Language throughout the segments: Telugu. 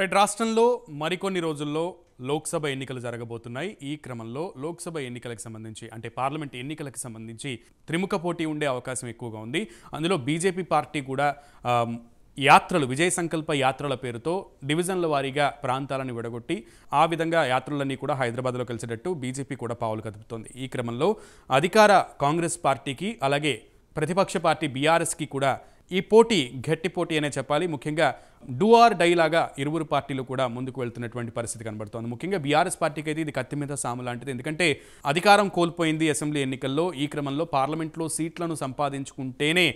రైట్ రాష్ట్రంలో మరికొన్ని రోజుల్లో లోక్సభ ఎన్నికలు జరగబోతున్నాయి ఈ క్రమంలో లోక్సభ ఎన్నికలకు సంబంధించి అంటే పార్లమెంట్ ఎన్నికలకు సంబంధించి త్రిముఖ పోటీ ఉండే అవకాశం ఎక్కువగా ఉంది అందులో బీజేపీ పార్టీ కూడా యాత్రలు విజయ సంకల్ప యాత్రల పేరుతో డివిజన్ల వారీగా ప్రాంతాలను విడగొట్టి ఆ విధంగా యాత్రలన్నీ కూడా హైదరాబాద్లో కలిసేటట్టు బీజేపీ కూడా పావులు కదుపుతోంది ఈ క్రమంలో అధికార కాంగ్రెస్ పార్టీకి అలాగే ప్రతిపక్ష పార్టీ బీఆర్ఎస్కి కూడా ఈ పోటీ గట్టి పోటీ అనే చెప్పాలి ముఖ్యంగా డూఆర్ డైలాగా ఇరువురు పార్టీలు కూడా ముందుకు వెళ్తున్నటువంటి పరిస్థితి కనబడుతోంది ముఖ్యంగా బీఆర్ఎస్ పార్టీకి అయితే ఇది కత్తి మీద సాము లాంటిది ఎందుకంటే అధికారం కోల్పోయింది అసెంబ్లీ ఎన్నికల్లో ఈ క్రమంలో పార్లమెంట్లో సీట్లను సంపాదించుకుంటేనే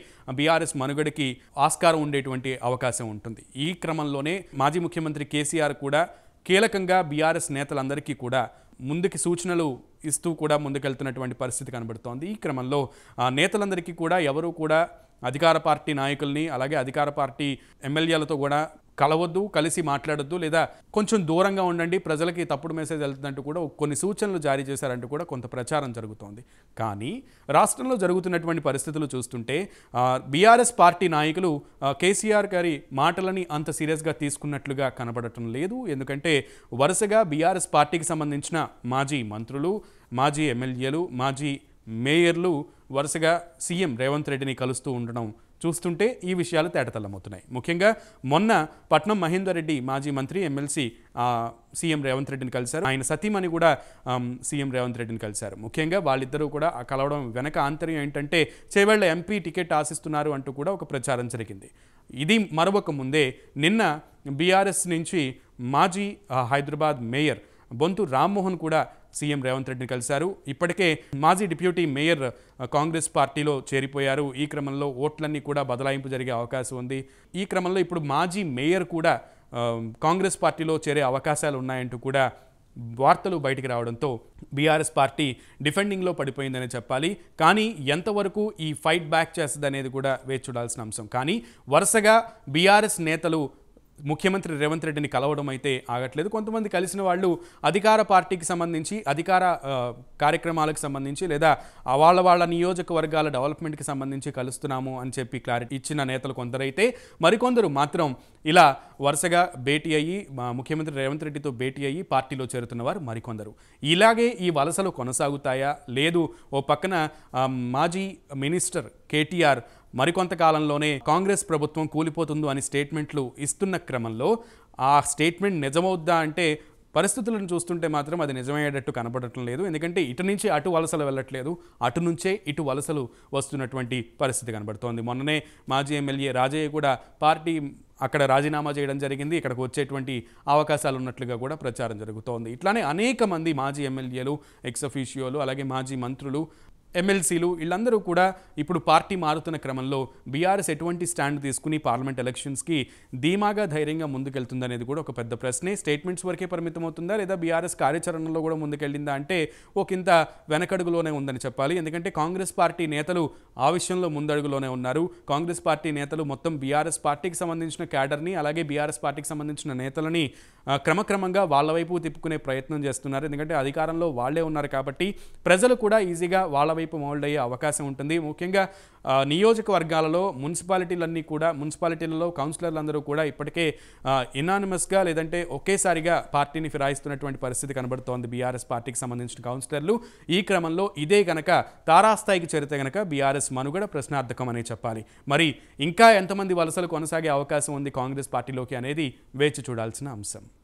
బీఆర్ఎస్ మనుగడకి ఆస్కారం ఉండేటువంటి అవకాశం ఉంటుంది ఈ క్రమంలోనే మాజీ ముఖ్యమంత్రి కేసీఆర్ కూడా కీలకంగా బీఆర్ఎస్ నేతలందరికీ కూడా ముందుకి సూచనలు ఇస్తూ కూడా ముందుకెళ్తున్నటువంటి పరిస్థితి కనబడుతోంది ఈ క్రమంలో నేతలందరికీ కూడా ఎవరూ కూడా అధికార పార్టీ నాయకుల్ని అలాగే అధికార పార్టీ ఎమ్మెల్యేలతో కూడా కలవద్దు కలిసి మాట్లాడద్దు లేదా కొంచెం దూరంగా ఉండండి ప్రజలకి తప్పుడు మెసేజ్ వెళ్తుందంటూ కూడా కొన్ని సూచనలు జారీ చేశారంటూ కూడా కొంత ప్రచారం జరుగుతోంది కానీ రాష్ట్రంలో జరుగుతున్నటువంటి పరిస్థితులు చూస్తుంటే బీఆర్ఎస్ పార్టీ నాయకులు కేసీఆర్ గారి మాటలని అంత సీరియస్గా తీసుకున్నట్లుగా కనబడటం లేదు ఎందుకంటే వరుసగా బీఆర్ఎస్ పార్టీకి సంబంధించిన మాజీ మంత్రులు మాజీ ఎమ్మెల్యేలు మాజీ మేయర్లు వరుసగా సీఎం రేవంత్ రెడ్డిని కలుస్తూ ఉండడం చూస్తుంటే ఈ విషయాలు తేటతల్లమవుతున్నాయి ముఖ్యంగా మొన్న పట్నం మహేందర్ రెడ్డి మాజీ మంత్రి ఎమ్మెల్సీ సీఎం రేవంత్ రెడ్డిని కలిశారు ఆయన సతీమణి కూడా సీఎం రేవంత్ రెడ్డిని కలిశారు ముఖ్యంగా వాళ్ళిద్దరూ కూడా కలవడం వెనక ఆంతర్యం ఏంటంటే చేవేళ్ల ఎంపీ టికెట్ ఆశిస్తున్నారు అంటూ కూడా ఒక ప్రచారం జరిగింది ఇది మరొక ముందే నిన్న బీఆర్ఎస్ నుంచి మాజీ హైదరాబాద్ మేయర్ బొంతు రామ్మోహన్ కూడా సీఎం రేవంత్ రెడ్డిని కలిశారు ఇప్పటికే మాజీ డిప్యూటీ మేయర్ కాంగ్రెస్ పార్టీలో చేరిపోయారు ఈ క్రమంలో ఓట్లన్నీ కూడా బదలాయింపు జరిగే అవకాశం ఉంది ఈ క్రమంలో ఇప్పుడు మాజీ మేయర్ కూడా కాంగ్రెస్ పార్టీలో చేరే అవకాశాలు ఉన్నాయంటూ కూడా వార్తలు బయటికి రావడంతో బీఆర్ఎస్ పార్టీ డిఫెండింగ్లో పడిపోయిందనే చెప్పాలి కానీ ఎంతవరకు ఈ ఫైట్ బ్యాక్ చేస్తుంది అనేది కూడా వేచి చూడాల్సిన అంశం కానీ వరుసగా బీఆర్ఎస్ నేతలు ముఖ్యమంత్రి రేవంత్ రెడ్డిని కలవడం అయితే ఆగట్లేదు కొంతమంది కలిసిన వాళ్ళు అధికార పార్టీకి సంబంధించి అధికార కార్యక్రమాలకు సంబంధించి లేదా వాళ్ళ వాళ్ళ నియోజకవర్గాల డెవలప్మెంట్కి సంబంధించి కలుస్తున్నాము అని చెప్పి క్లారిటీ ఇచ్చిన నేతలు కొందరైతే మరికొందరు మాత్రం ఇలా వరుసగా భేటీ అయ్యి ముఖ్యమంత్రి రేవంత్ రెడ్డితో భేటీ అయ్యి పార్టీలో చేరుతున్నవారు మరికొందరు ఇలాగే ఈ వలసలు కొనసాగుతాయా లేదు ఓ పక్కన మాజీ మినిస్టర్ కేటీఆర్ మరికొంతకాలంలోనే కాంగ్రెస్ ప్రభుత్వం కూలిపోతుందో అని స్టేట్మెంట్లు ఇస్తున్న క్రమంలో ఆ స్టేట్మెంట్ నిజమవుద్దా అంటే పరిస్థితులను చూస్తుంటే మాత్రం అది నిజమయ్యేటట్టు కనబడటం లేదు ఎందుకంటే ఇటు నుంచి అటు వలసలు వెళ్ళట్లేదు అటు నుంచే ఇటు వలసలు వస్తున్నటువంటి పరిస్థితి కనబడుతోంది మొన్ననే మాజీ ఎమ్మెల్యే రాజయ్య కూడా పార్టీ అక్కడ రాజీనామా చేయడం జరిగింది ఇక్కడికి వచ్చేటువంటి అవకాశాలు ఉన్నట్లుగా కూడా ప్రచారం జరుగుతోంది ఇట్లానే అనేక మంది మాజీ ఎమ్మెల్యేలు అఫీషియోలు అలాగే మాజీ మంత్రులు ఎమ్మెల్సీలు వీళ్ళందరూ కూడా ఇప్పుడు పార్టీ మారుతున్న క్రమంలో బీఆర్ఎస్ ఎటువంటి స్టాండ్ తీసుకుని పార్లమెంట్ ఎలక్షన్స్కి ధీమాగా ధైర్యంగా ముందుకెళ్తుందనేది కూడా ఒక పెద్ద ప్రశ్నే స్టేట్మెంట్స్ వరకే పరిమితం అవుతుందా లేదా బీఆర్ఎస్ కార్యాచరణలో కూడా ముందుకెళ్ళిందా అంటే ఒక ఇంత వెనకడుగులోనే ఉందని చెప్పాలి ఎందుకంటే కాంగ్రెస్ పార్టీ నేతలు ఆ విషయంలో ముందడుగులోనే ఉన్నారు కాంగ్రెస్ పార్టీ నేతలు మొత్తం బీఆర్ఎస్ పార్టీకి సంబంధించిన క్యాడర్ని అలాగే బీఆర్ఎస్ పార్టీకి సంబంధించిన నేతలని క్రమక్రమంగా వాళ్ళ వైపు తిప్పుకునే ప్రయత్నం చేస్తున్నారు ఎందుకంటే అధికారంలో వాళ్లే ఉన్నారు కాబట్టి ప్రజలు కూడా ఈజీగా వాళ్ళ వైపు వైపు మౌల్డ్ అయ్యే అవకాశం ఉంటుంది ముఖ్యంగా నియోజకవర్గాలలో మున్సిపాలిటీలన్నీ కూడా మున్సిపాలిటీలలో కౌన్సిలర్లందరూ కూడా ఇప్పటికే ఇనానిమస్గా లేదంటే ఒకేసారిగా పార్టీని ఫిరాయిస్తున్నటువంటి పరిస్థితి కనబడుతోంది బీఆర్ఎస్ పార్టీకి సంబంధించిన కౌన్సిలర్లు ఈ క్రమంలో ఇదే గనక తారాస్థాయికి చేరితే గనక బీఆర్ఎస్ మనుగడ ప్రశ్నార్థకం అనే చెప్పాలి మరి ఇంకా ఎంతమంది వలసలు కొనసాగే అవకాశం ఉంది కాంగ్రెస్ పార్టీలోకి అనేది వేచి చూడాల్సిన అంశం